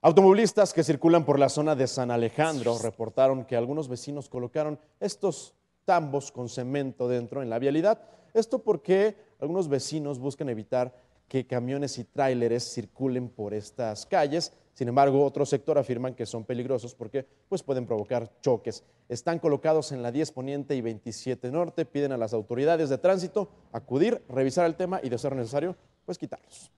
Automovilistas que circulan por la zona de San Alejandro reportaron que algunos vecinos colocaron estos tambos con cemento dentro en la vialidad. Esto porque algunos vecinos buscan evitar que camiones y tráileres circulen por estas calles. Sin embargo, otro sector afirman que son peligrosos porque pues, pueden provocar choques. Están colocados en la 10 Poniente y 27 Norte. Piden a las autoridades de tránsito acudir, revisar el tema y, de ser necesario, pues quitarlos.